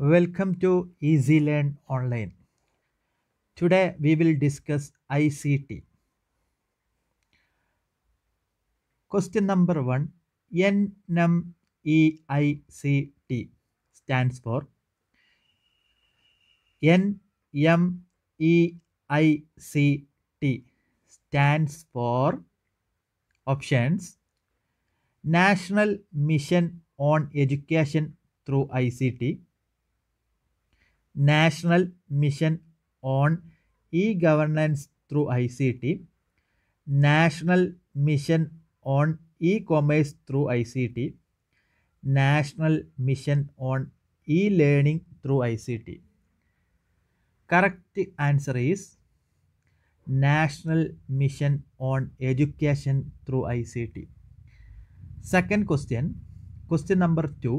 Welcome to EasyLearn Online. Today we will discuss ICT. Question number 1 NMEICT stands for NMEICT stands for options National Mission on Education through ICT national mission on e governance through I C T national mission on e commerce through I C T national mission on e learning through I C T correct answer is national mission on education through I C T second question question number two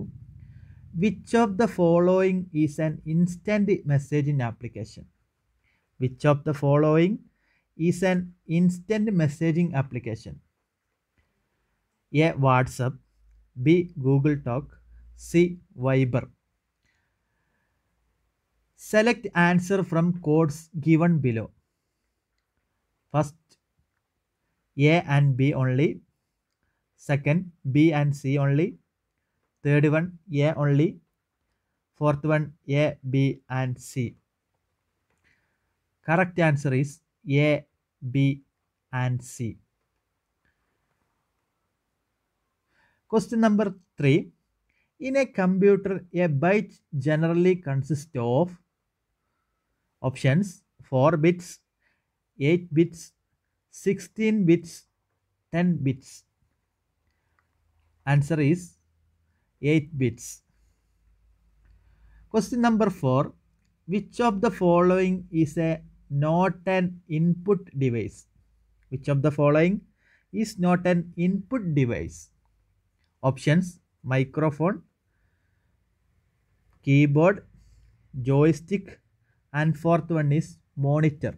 which of the following is an instant messaging application? Which of the following is an instant messaging application? A. WhatsApp B. Google Talk C. Viber Select answer from codes given below. First, A and B only. Second, B and C only third one a only fourth one a b and c correct answer is a b and c question number 3 in a computer a byte generally consists of options 4 bits 8 bits 16 bits 10 bits answer is 8 bits. Question number 4. Which of the following is a not an input device? Which of the following is not an input device? Options microphone, keyboard, joystick and fourth one is monitor.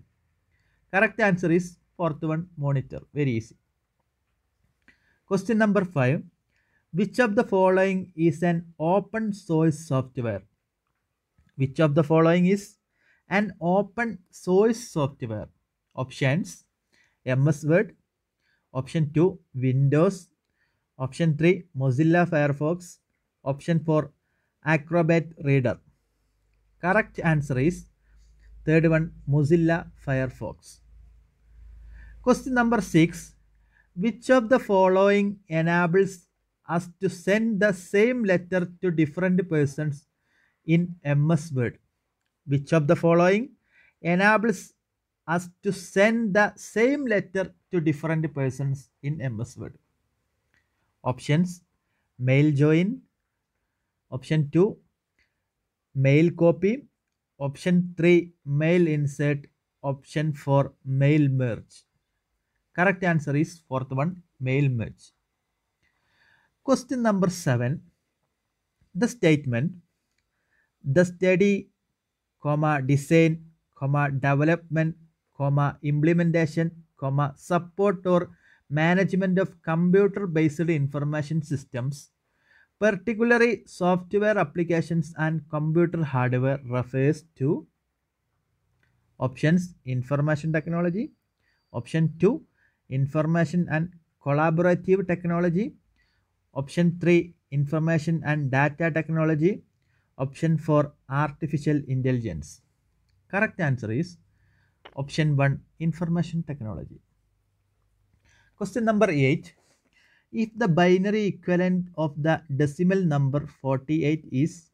Correct answer is fourth one monitor. Very easy. Question number 5. Which of the following is an open source software? Which of the following is an open source software? Options MS Word, option 2 Windows, option 3 Mozilla Firefox, option 4 Acrobat Reader. Correct answer is third one Mozilla Firefox. Question number 6 Which of the following enables us to send the same letter to different persons in MS Word. Which of the following enables us to send the same letter to different persons in MS Word? Options Mail join. Option 2 Mail copy. Option 3 Mail insert. Option 4 Mail merge. Correct answer is fourth one Mail merge. Question number 7. The statement the study, comma, design, comma, development, comma, implementation, comma, support or management of computer-based information systems, particularly software applications and computer hardware refers to options information technology, option 2 information and collaborative technology, Option 3 Information and Data Technology. Option 4 Artificial Intelligence. Correct answer is Option 1 Information Technology. Question number 8 If the binary equivalent of the decimal number 48 is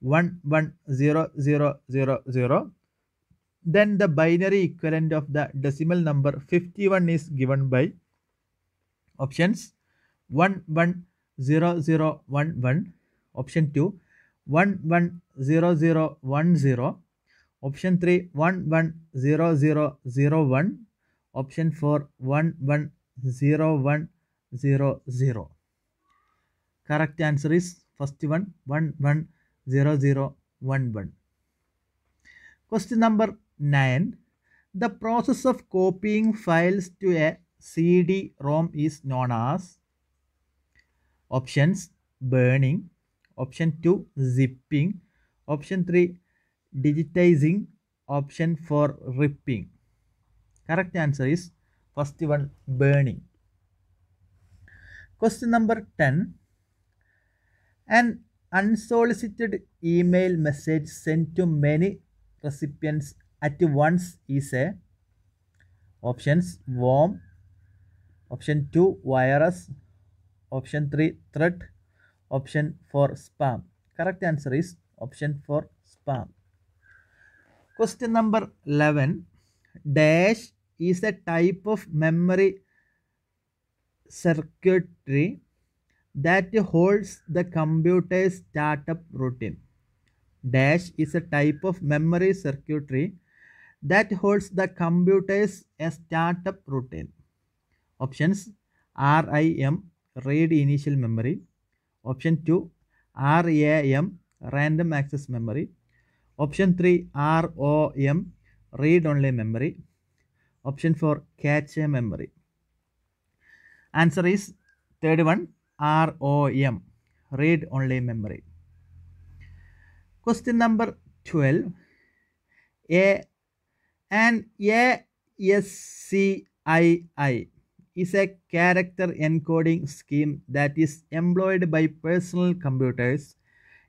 110000, then the binary equivalent of the decimal number 51 is given by options 1 1 0 0 1 1 option 2 1 1 0 0 1 0 option 3 1 1 0 0 0 1 option 4 1 1 0 0 0 correct answer is first one 1 1 0 0 1 1 question number 9 the process of copying files to a cd rom is known as options burning option 2 zipping option 3 digitizing option 4 ripping correct answer is first one burning question number 10 an unsolicited email message sent to many recipients at once is a options warm option 2 virus Option 3 threat. Option 4 spam. Correct answer is option 4 spam. Question number 11. Dash is a type of memory circuitry that holds the computer's startup routine. Dash is a type of memory circuitry that holds the computer's startup routine. Options RIM, read initial memory option 2 ram random access memory option 3 rom read only memory option 4 cache memory answer is third one rom read only memory question number 12 a and ascii is a character encoding scheme that is employed by personal computers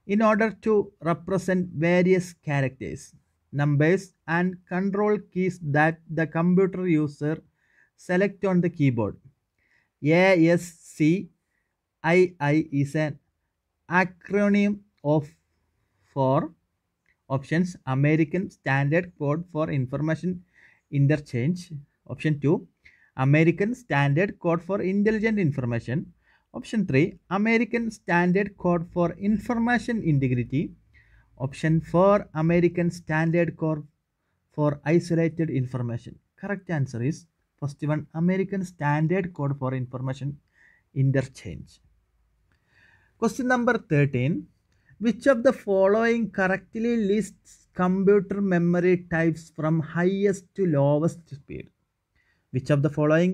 in order to represent various characters, numbers and control keys that the computer user select on the keyboard. ASCII is an acronym of four options American Standard Code for Information Interchange option 2 American Standard Code for Intelligent Information. Option 3 American Standard Code for Information Integrity. Option 4 American Standard Code for Isolated Information. Correct answer is first one American Standard Code for Information Interchange. Question number 13 Which of the following correctly lists computer memory types from highest to lowest speed? Which of the following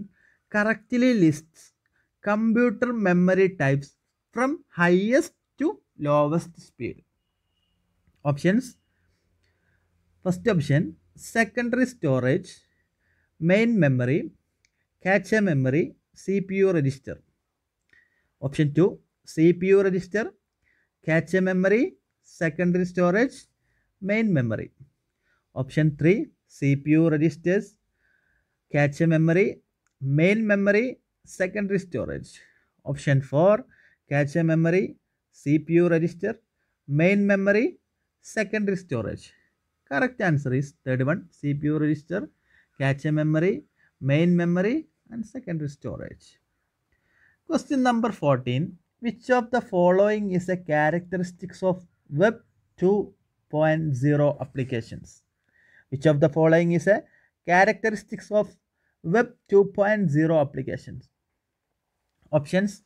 correctly lists computer memory types from highest to lowest speed? Options First option secondary storage, main memory, cache memory, CPU register. Option 2 CPU register, cache memory, secondary storage, main memory. Option 3 CPU registers, cache memory, main memory, secondary storage. Option 4 cache memory, CPU register, main memory, secondary storage. Correct answer is third one CPU register, cache memory, main memory, and secondary storage. Question number 14 Which of the following is a characteristics of Web 2.0 applications? Which of the following is a characteristics of Web 2.0 applications. Options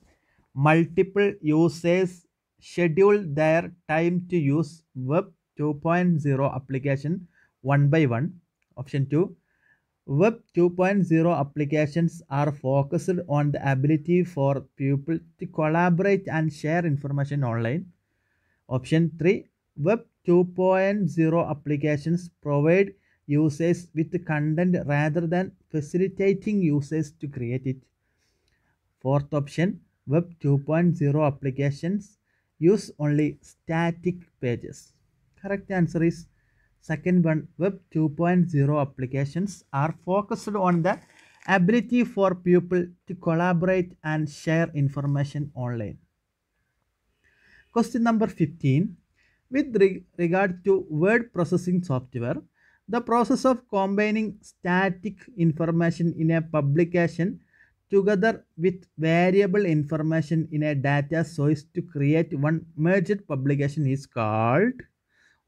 Multiple users schedule their time to use Web 2.0 application one by one. Option 2 Web 2.0 applications are focused on the ability for people to collaborate and share information online. Option 3 Web 2.0 applications provide users with content rather than facilitating users to create it. Fourth option, Web 2.0 applications use only static pages. Correct answer is second one, Web 2.0 applications are focused on the ability for people to collaborate and share information online. Question number 15. With re regard to word processing software, the process of combining static information in a publication together with variable information in a data source to create one merged publication is called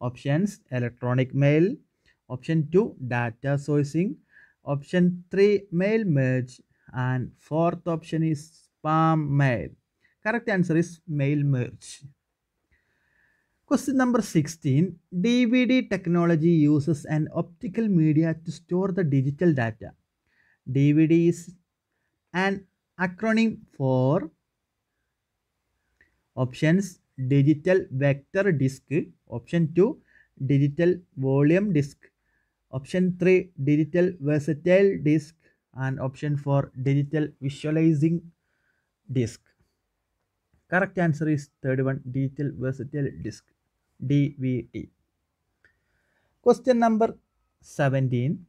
options electronic mail option 2 data sourcing option 3 mail merge and fourth option is spam mail correct answer is mail merge Question number 16. DVD technology uses an optical media to store the digital data. DVD is an acronym for options digital vector disk, option 2 digital volume disk, option 3 digital versatile disk and option 4 digital visualizing disk. Correct answer is third one digital versatile disk. DVT. Question number 17.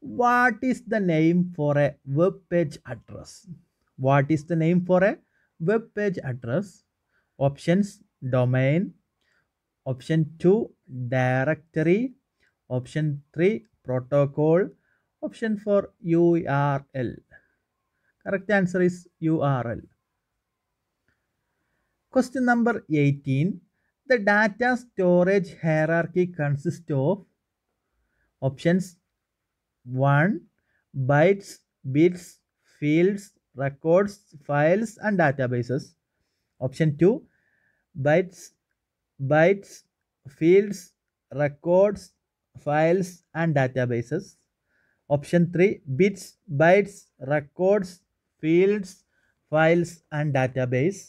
What is the name for a web page address? What is the name for a web page address? Options domain, option 2 directory, option 3 protocol, option 4 URL. Correct answer is URL. Question number 18 the data storage hierarchy consists of options 1 bytes bits fields records files and databases option 2 bytes bytes fields records files and databases option 3 bits bytes records fields files and database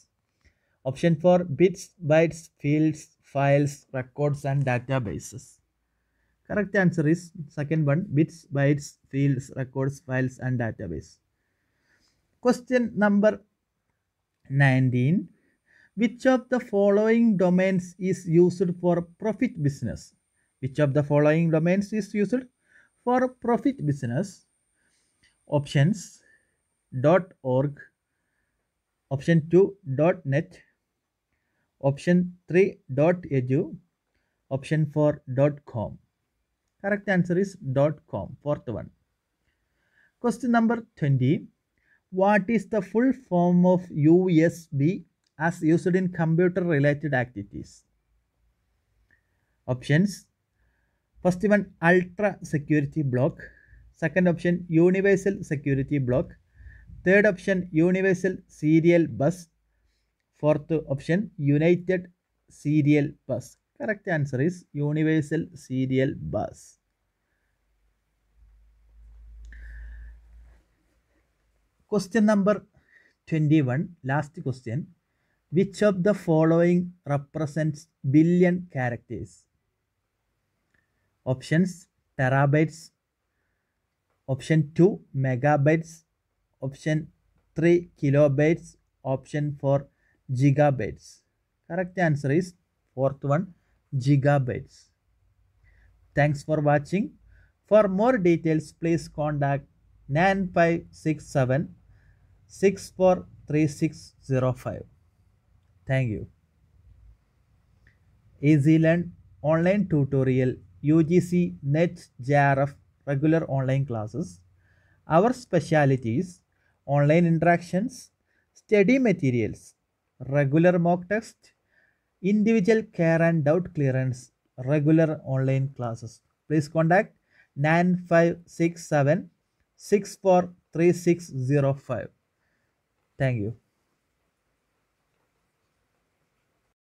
Option for bits, bytes, fields, files, records and databases. Correct answer is second one bits, bytes, fields, records, files and database. Question number 19. Which of the following domains is used for profit business? Which of the following domains is used for profit business? Options dot org, option 2 dot net, Option 3 dot edu. Option 4 dot com. Correct answer is dot com. Fourth one. Question number 20. What is the full form of USB as used in computer related activities? Options. First one ultra security block. Second option universal security block. Third option universal serial bus. Fourth option, United Serial Bus. Correct answer is Universal Serial Bus. Question number 21, last question. Which of the following represents billion characters? Options terabytes, option 2 megabytes, option 3 kilobytes, option 4 gigabytes. Correct answer is fourth one gigabytes. Thanks for watching. For more details, please contact 9567 643605. Thank you. EasyLearn online tutorial UGC NET JRF regular online classes. Our specialities: online interactions, study materials, regular mock test, individual care and doubt clearance, regular online classes. Please contact 9567 643605. Thank you.